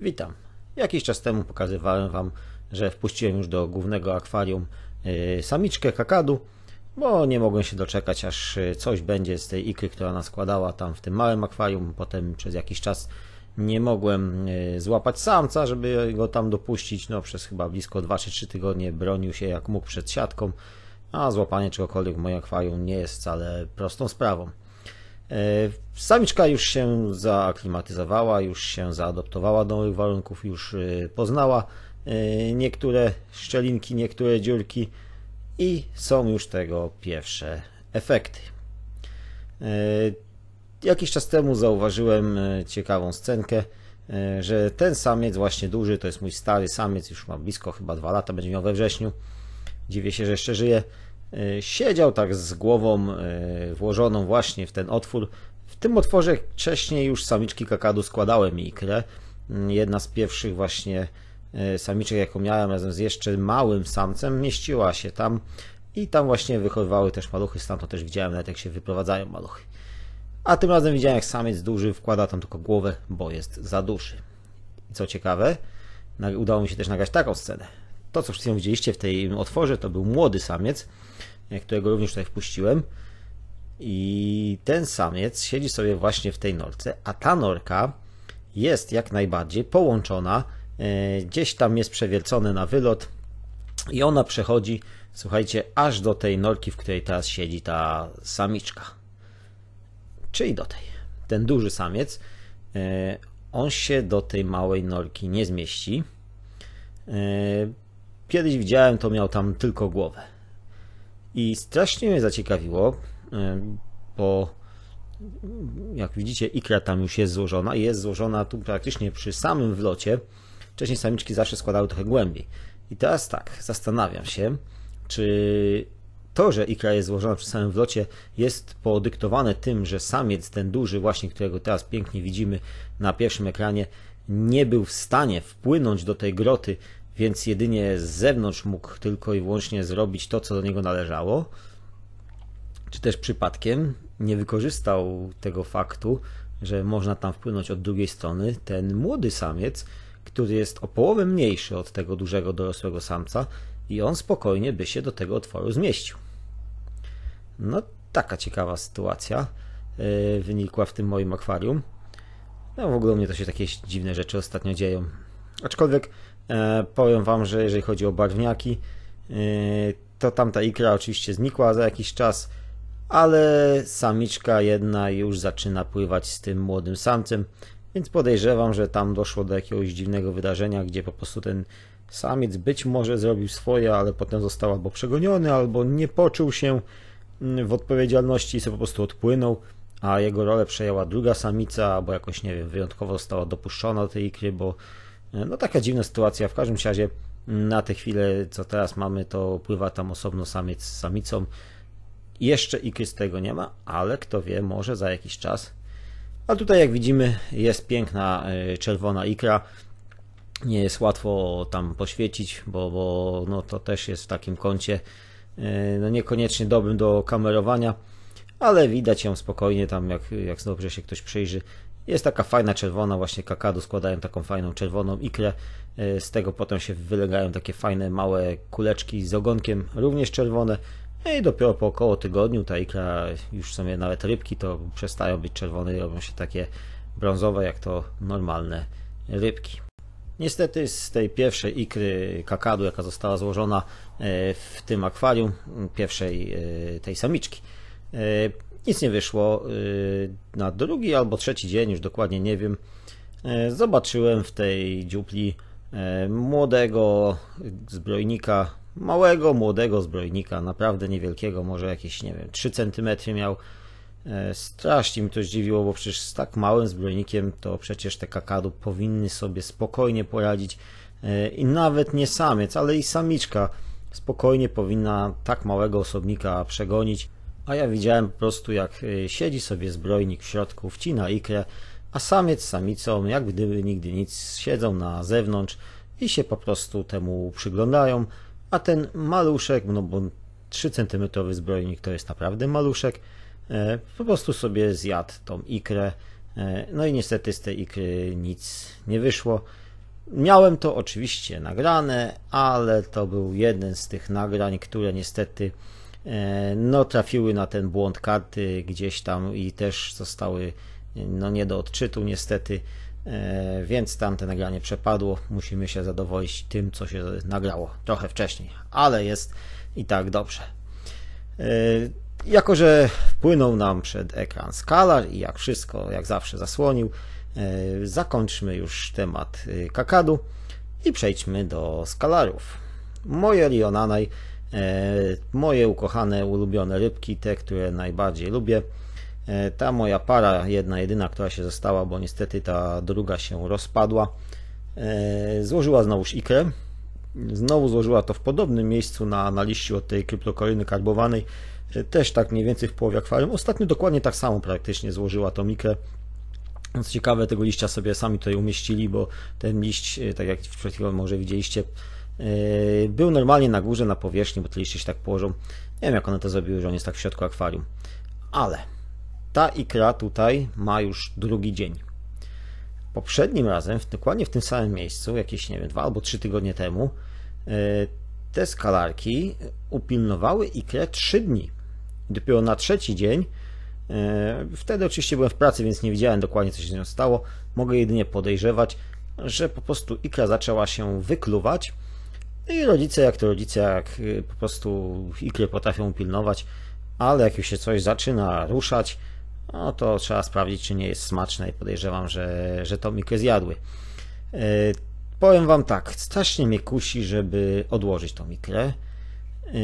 Witam. Jakiś czas temu pokazywałem Wam, że wpuściłem już do głównego akwarium y, samiczkę kakadu, bo nie mogłem się doczekać, aż y, coś będzie z tej ikry, która nas składała tam w tym małym akwarium. Potem przez jakiś czas nie mogłem y, złapać samca, żeby go tam dopuścić. No przez chyba blisko 2 czy 3 tygodnie bronił się jak mógł przed siatką, a złapanie czegokolwiek w moim akwarium nie jest wcale prostą sprawą. E, samiczka już się zaaklimatyzowała, już się zaadoptowała do nowych warunków, już e, poznała e, niektóre szczelinki, niektóre dziurki i są już tego pierwsze efekty. Jakiś czas temu zauważyłem ciekawą scenkę, że ten samiec właśnie duży, to jest mój stary samiec, już ma blisko chyba dwa lata, będzie miał we wrześniu. Dziwię się, że jeszcze żyje. E, siedział tak z głową e, włożoną właśnie w ten otwór. W tym otworze wcześniej już samiczki kakadu składałem ikrę. Mm, jedna z pierwszych właśnie e, samiczek, jaką miałem razem z jeszcze małym samcem, mieściła się tam i tam właśnie wychowywały też maluchy. Stamtąd też widziałem nawet jak się wyprowadzają maluchy. A tym razem widziałem jak samiec duży wkłada tam tylko głowę, bo jest za duży. I co ciekawe, udało mi się też nagrać taką scenę. To co wszyscy widzieliście w tej otworze to był młody samiec, którego również tutaj wpuściłem. I ten samiec siedzi sobie właśnie w tej norce, a ta norka jest jak najbardziej połączona. E, gdzieś tam jest przewiercony na wylot i ona przechodzi, słuchajcie, aż do tej norki, w której teraz siedzi ta samiczka. Czyli do tej. Ten duży samiec, e, on się do tej małej norki nie zmieści. E, kiedyś widziałem, to miał tam tylko głowę. I strasznie mnie zaciekawiło, e, bo jak widzicie, ikra tam już jest złożona i jest złożona tu praktycznie przy samym wlocie. Wcześniej samiczki zawsze składały trochę głębiej. I teraz tak, zastanawiam się, czy to, że ikra jest złożona przy samym wlocie, jest podyktowane tym, że samiec ten duży, właśnie którego teraz pięknie widzimy na pierwszym ekranie, nie był w stanie wpłynąć do tej groty więc jedynie z zewnątrz mógł tylko i wyłącznie zrobić to, co do niego należało, czy też przypadkiem nie wykorzystał tego faktu, że można tam wpłynąć od drugiej strony, ten młody samiec, który jest o połowę mniejszy od tego dużego dorosłego samca i on spokojnie by się do tego otworu zmieścił. No, taka ciekawa sytuacja yy, wynikła w tym moim akwarium. No, w ogóle u mnie to się takie dziwne rzeczy ostatnio dzieją. Aczkolwiek E, powiem Wam, że jeżeli chodzi o barwniaki, e, to tamta ikra oczywiście znikła za jakiś czas, ale samiczka jedna już zaczyna pływać z tym młodym samcem, więc podejrzewam, że tam doszło do jakiegoś dziwnego wydarzenia, gdzie po prostu ten samiec być może zrobił swoje, ale potem został albo przegoniony, albo nie poczuł się mm, w odpowiedzialności i sobie po prostu odpłynął, a jego rolę przejęła druga samica, albo jakoś, nie wiem, wyjątkowo została dopuszczona do tej ikry, bo E, no taka dziwna sytuacja, w każdym razie mm, na tę chwilę, co teraz mamy, to pływa tam osobno samiec z samicą. Jeszcze ikry z tego nie ma, ale kto wie, może za jakiś czas. A tutaj jak widzimy jest piękna e, czerwona ikra. Nie jest łatwo tam poświecić, bo, bo no to też jest w takim kącie e, no niekoniecznie dobrym do kamerowania, ale widać ją spokojnie tam jak, jak dobrze się ktoś przyjrzy jest taka fajna czerwona, właśnie kakadu składają taką fajną czerwoną ikrę. E, z tego potem się wylegają takie fajne małe kuleczki z ogonkiem, również czerwone. No I dopiero po około tygodniu ta ikra, już sobie nawet rybki to przestają być czerwone i robią się takie brązowe, jak to normalne rybki. Niestety z tej pierwszej ikry kakadu, jaka została złożona e, w tym akwarium, pierwszej e, tej samiczki, nic nie wyszło. Y, na drugi albo trzeci dzień, już dokładnie nie wiem, y, zobaczyłem w tej dziupli y, młodego zbrojnika, małego, młodego zbrojnika, naprawdę niewielkiego, może jakieś, nie wiem, 3 cm miał. Strasznie mi to zdziwiło, bo przecież z tak małym zbrojnikiem to przecież te kakadu powinny sobie spokojnie poradzić i nawet nie samiec, ale i samiczka spokojnie powinna tak małego osobnika przegonić a ja widziałem po prostu jak e, siedzi sobie zbrojnik w środku, wcina ikrę, a samiec samicą jak gdyby nigdy nic siedzą na zewnątrz i się po prostu temu przyglądają, a ten maluszek, no bo 3 cm zbrojnik to jest naprawdę maluszek, e, po prostu sobie zjadł tą ikrę, e, no i niestety z tej ikry nic nie wyszło. Miałem to oczywiście nagrane, ale to był jeden z tych nagrań, które niestety E, no trafiły na ten błąd karty gdzieś tam i też zostały e, no nie do odczytu niestety, e, więc tamte nagranie przepadło. Musimy się zadowolić tym, co się nagrało trochę wcześniej, ale jest i tak dobrze. Jako, że wpłynął nam przed ekran skalar i jak wszystko, jak zawsze zasłonił, zakończmy już temat kakadu i przejdźmy do skalarów. Moje Lionanaj E, moje ukochane, ulubione rybki, te, które najbardziej lubię. E, ta moja para, jedna jedyna, która się została, bo niestety ta druga się rozpadła, e, złożyła znowu ikrę. Znowu złożyła to w podobnym miejscu na, na liściu od tej kryptokoryny karbowanej, też tak mniej więcej w połowie akwarium. Ostatnio dokładnie tak samo praktycznie złożyła tą ikrę. Co ciekawe, tego liścia sobie sami tutaj umieścili, bo ten liść, tak jak przed chwilą może widzieliście, Yy, był normalnie na górze, na powierzchni, bo te liście się tak położą. Nie wiem, jak one to zrobiły, że on jest tak w środku akwarium. Ale ta ikra tutaj ma już drugi dzień. Poprzednim razem, dokładnie w tym samym miejscu, jakieś, nie wiem, dwa albo trzy tygodnie temu, yy, te skalarki upilnowały ikrę trzy dni. Dopiero na trzeci dzień, yy, wtedy oczywiście byłem w pracy, więc nie widziałem dokładnie, co się z nią stało. Mogę jedynie podejrzewać, że po prostu ikra zaczęła się wykluwać, no I rodzice, jak to rodzice, jak y, po prostu ikry potrafią pilnować, ale jak już się coś zaczyna ruszać, no to trzeba sprawdzić, czy nie jest smaczne i podejrzewam, że, że to mikę zjadły. Yy, powiem Wam tak, strasznie mnie kusi, żeby odłożyć tą mikrę yy,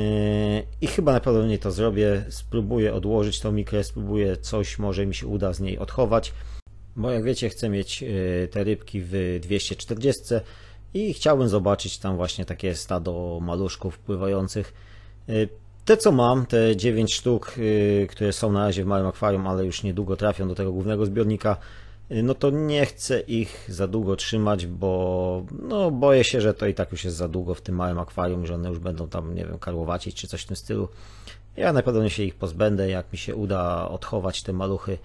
i chyba pewno nie to zrobię. Spróbuję odłożyć tą mikrę, spróbuję coś, może mi się uda z niej odchować, bo jak wiecie, chcę mieć y, te rybki w 240, i chciałbym zobaczyć tam właśnie takie stado maluszków pływających. Y, te co mam, te 9 sztuk, y, które są na razie w małym akwarium, ale już niedługo trafią do tego głównego zbiornika, y, no to nie chcę ich za długo trzymać, bo no, boję się, że to i tak już jest za długo w tym małym akwarium, że one już będą tam, nie wiem, karłowacić czy coś w tym stylu. Ja najprawdopodobniej się ich pozbędę, jak mi się uda odchować te maluchy.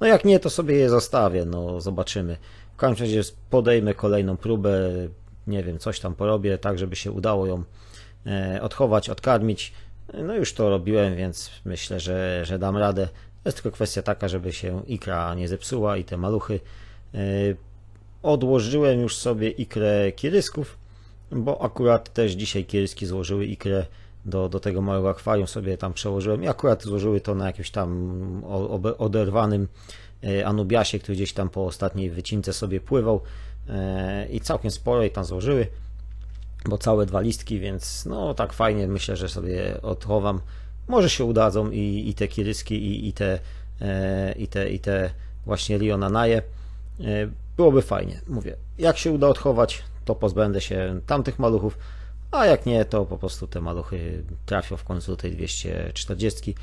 No jak nie, to sobie je zostawię, no zobaczymy. W każdym razie podejmę kolejną próbę, nie wiem, coś tam porobię, tak żeby się udało ją e, odchować, odkarmić. No już to robiłem, więc myślę, że, że dam radę. jest tylko kwestia taka, żeby się ikra nie zepsuła i te maluchy. E, odłożyłem już sobie ikrę kierysków, bo akurat też dzisiaj kieryski złożyły ikrę do, do tego małego akwarium, sobie tam przełożyłem i akurat złożyły to na jakimś tam oderwanym e, anubiasie, który gdzieś tam po ostatniej wycince sobie pływał. E, i całkiem sporo jej tam złożyły, bo całe dwa listki, więc no tak fajnie myślę, że sobie odchowam. Może się udadzą i, i te kieryski, i, i, te, e, i, te, i te właśnie Liona Naje. E, byłoby fajnie, mówię. Jak się uda odchować, to pozbędę się tamtych maluchów, a jak nie, to po prostu te maluchy trafią w końcu do tej 240.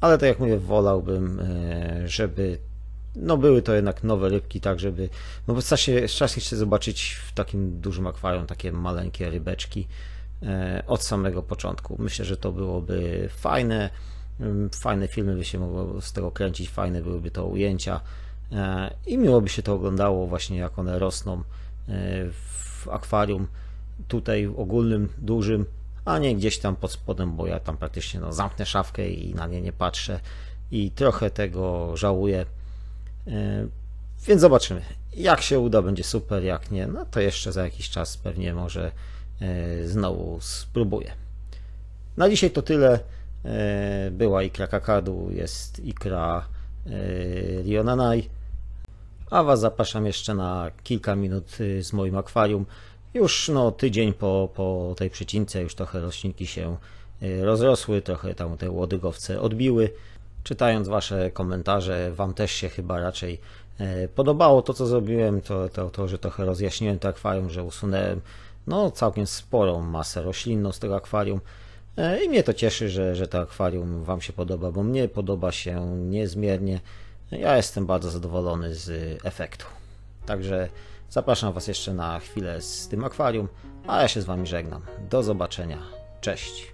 Ale tak jak mówię, wolałbym, żeby no były to jednak nowe rybki, tak żeby, no bo strasznie, strasznie chcę zobaczyć w takim dużym akwarium takie maleńkie rybeczki e, od samego początku. Myślę, że to byłoby fajne, mm, fajne filmy by się mogło z tego kręcić, fajne byłyby to ujęcia e, i miło by się to oglądało właśnie jak one rosną e, w akwarium tutaj ogólnym, dużym, a nie gdzieś tam pod spodem, bo ja tam praktycznie no, zamknę szafkę i na nie nie patrzę i trochę tego żałuję. E, więc zobaczymy. Jak się uda, będzie super, jak nie, no to jeszcze za jakiś czas pewnie może e, znowu spróbuję. Na dzisiaj to tyle. E, była ikra kakadu, jest ikra Rionanai. A Was zapraszam jeszcze na kilka minut z moim akwarium. Już no, tydzień po, po tej przecince już trochę roślinki się rozrosły, trochę tam te łodygowce odbiły czytając Wasze komentarze, Wam też się chyba raczej e, podobało to, co zrobiłem, to, to, to że trochę rozjaśniłem to akwarium, że usunęłem no, całkiem sporą masę roślinną z tego akwarium. E, I mnie to cieszy, że, że to akwarium Wam się podoba, bo mnie podoba się niezmiernie. Ja jestem bardzo zadowolony z efektu. Także zapraszam Was jeszcze na chwilę z tym akwarium, a ja się z Wami żegnam. Do zobaczenia. Cześć.